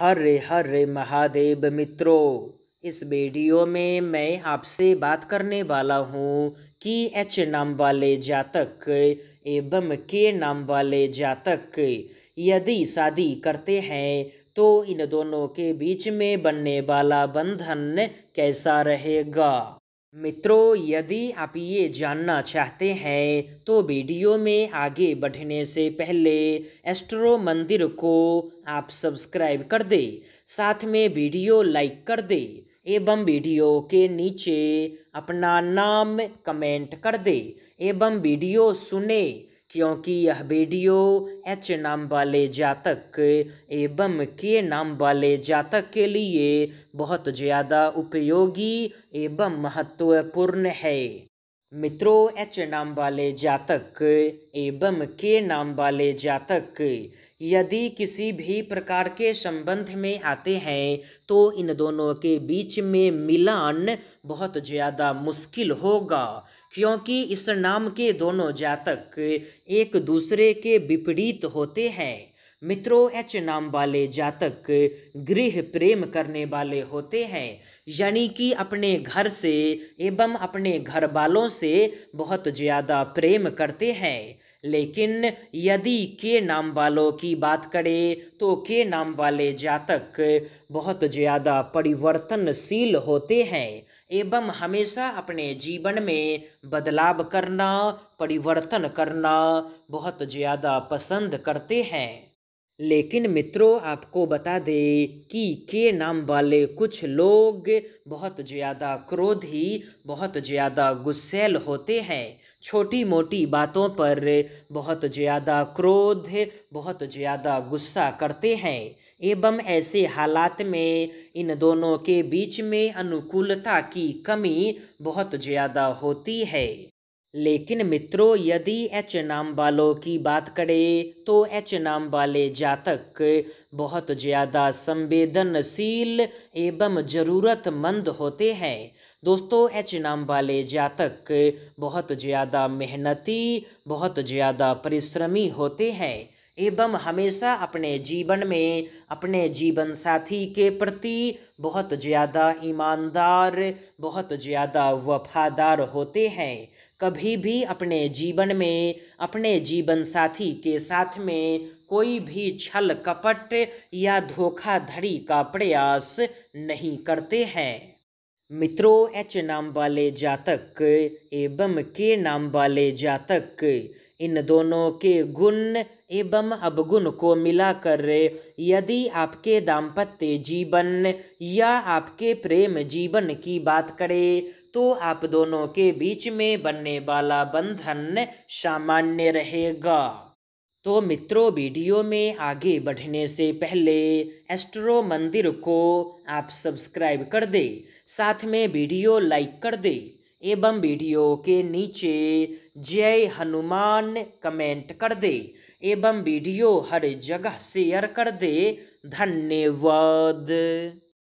हरे हरे महादेव मित्रों इस वीडियो में मैं आपसे बात करने वाला हूँ कि एच नाम वाले जातक एवं के नाम वाले जातक यदि शादी करते हैं तो इन दोनों के बीच में बनने वाला बंधन कैसा रहेगा मित्रों यदि आप ये जानना चाहते हैं तो वीडियो में आगे बढ़ने से पहले एस्ट्रो मंदिर को आप सब्सक्राइब कर दे साथ में वीडियो लाइक कर दे एवं वीडियो के नीचे अपना नाम कमेंट कर दे एवं वीडियो सुने क्योंकि यह वीडियो एच नाम वाले जातक एवं के नाम वाले जातक के लिए बहुत ज़्यादा उपयोगी एवं महत्वपूर्ण है मित्रों एच नाम वाले जातक एवं के नाम वाले जातक यदि किसी भी प्रकार के संबंध में आते हैं तो इन दोनों के बीच में मिलान बहुत ज़्यादा मुश्किल होगा क्योंकि इस नाम के दोनों जातक एक दूसरे के विपरीत होते हैं मित्रों एच नाम वाले जातक गृह प्रेम करने वाले होते हैं यानी कि अपने घर से एवं अपने घर वालों से बहुत ज़्यादा प्रेम करते हैं लेकिन यदि के नाम वालों की बात करें तो के नाम वाले जातक बहुत ज़्यादा परिवर्तनशील होते हैं एवं हमेशा अपने जीवन में बदलाव करना परिवर्तन करना बहुत ज़्यादा पसंद करते हैं लेकिन मित्रों आपको बता दें कि के नाम वाले कुछ लोग बहुत ज़्यादा क्रोधी बहुत ज़्यादा गुस्सेल होते हैं छोटी मोटी बातों पर बहुत ज़्यादा क्रोध बहुत ज़्यादा गुस्सा करते हैं एवं ऐसे हालात में इन दोनों के बीच में अनुकूलता की कमी बहुत ज़्यादा होती है लेकिन मित्रों यदि एच नाम वालों की बात करें तो एच नाम वाले जातक बहुत ज़्यादा संवेदनशील एवं ज़रूरतमंद होते हैं दोस्तों एच नाम वाले जातक बहुत ज़्यादा मेहनती बहुत ज़्यादा परिश्रमी होते हैं एवं हमेशा अपने जीवन में अपने जीवन साथी के प्रति बहुत ज़्यादा ईमानदार बहुत ज़्यादा वफादार होते हैं कभी भी अपने जीवन में अपने जीवन साथी के साथ में कोई भी छल कपट या धोखाधड़ी का प्रयास नहीं करते हैं मित्रों एच नाम वाले जातक एवं के नाम वाले जातक इन दोनों के गुण एवं अवगुण को मिलाकर यदि आपके दाम्पत्य जीवन या आपके प्रेम जीवन की बात करें तो आप दोनों के बीच में बनने वाला बंधन सामान्य रहेगा तो मित्रों वीडियो में आगे बढ़ने से पहले एस्ट्रो मंदिर को आप सब्सक्राइब कर दे साथ में वीडियो लाइक कर दे एवं वीडियो के नीचे जय हनुमान कमेंट कर दे एवं वीडियो हर जगह शेयर कर दे धन्यवाद